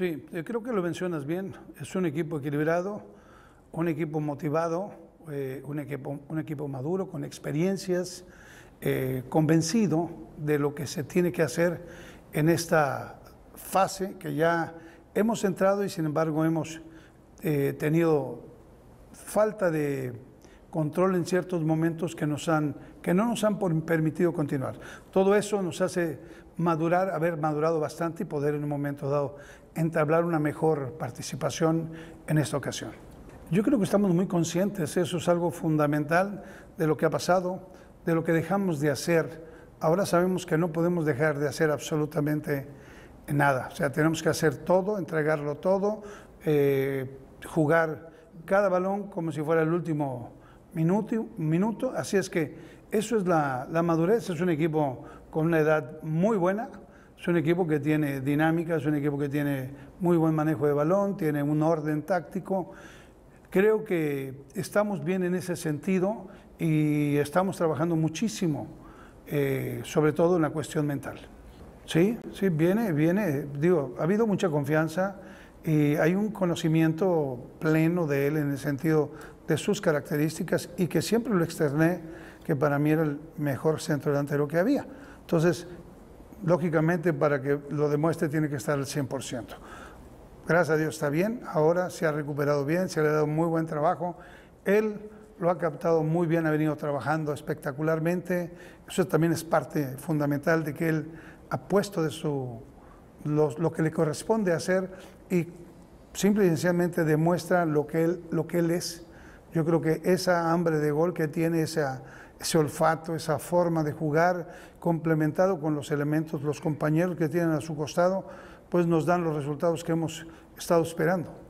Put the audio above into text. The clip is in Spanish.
Sí, yo eh, creo que lo mencionas bien. Es un equipo equilibrado, un equipo motivado, eh, un, equipo, un equipo maduro, con experiencias, eh, convencido de lo que se tiene que hacer en esta fase que ya hemos entrado y sin embargo hemos tenido falta de control en ciertos momentos que, nos han, que no nos han permitido continuar. Todo eso nos hace madurar, haber madurado bastante y poder en un momento dado entablar una mejor participación en esta ocasión. Yo creo que estamos muy conscientes, eso es algo fundamental de lo que ha pasado, de lo que dejamos de hacer. Ahora sabemos que no podemos dejar de hacer absolutamente nada, o sea, tenemos que hacer todo, entregarlo todo, eh, jugar cada balón como si fuera el último minuto, minuto. Así es que eso es la, madurez. Es un equipo con una edad muy buena. Es un equipo que tiene dinámica, es un equipo que tiene muy buen manejo de balón, tiene un orden táctico. Creo que estamos bien en ese sentido y estamos trabajando muchísimo, eh, sobre todo en la cuestión mental. Sí, sí, viene, viene, digo, ha habido mucha confianza, y hay un conocimiento pleno de él en el sentido de sus características y que siempre lo externé, que para mí era el mejor centro delantero que había. Entonces, lógicamente, para que lo demuestre tiene que estar al 100%. Gracias a Dios está bien, ahora se ha recuperado bien, se le ha dado muy buen trabajo. Él lo ha captado muy bien, ha venido trabajando espectacularmente. Eso también es parte fundamental de que él ha puesto de su lo, que le corresponde hacer y simple y sencillamente demuestra lo que él, lo que él es. Yo creo que esa hambre de gol que tiene, ese olfato, esa forma de jugar, complementado con los elementos, los compañeros que tienen a su costado, pues nos dan los resultados que hemos estado esperando.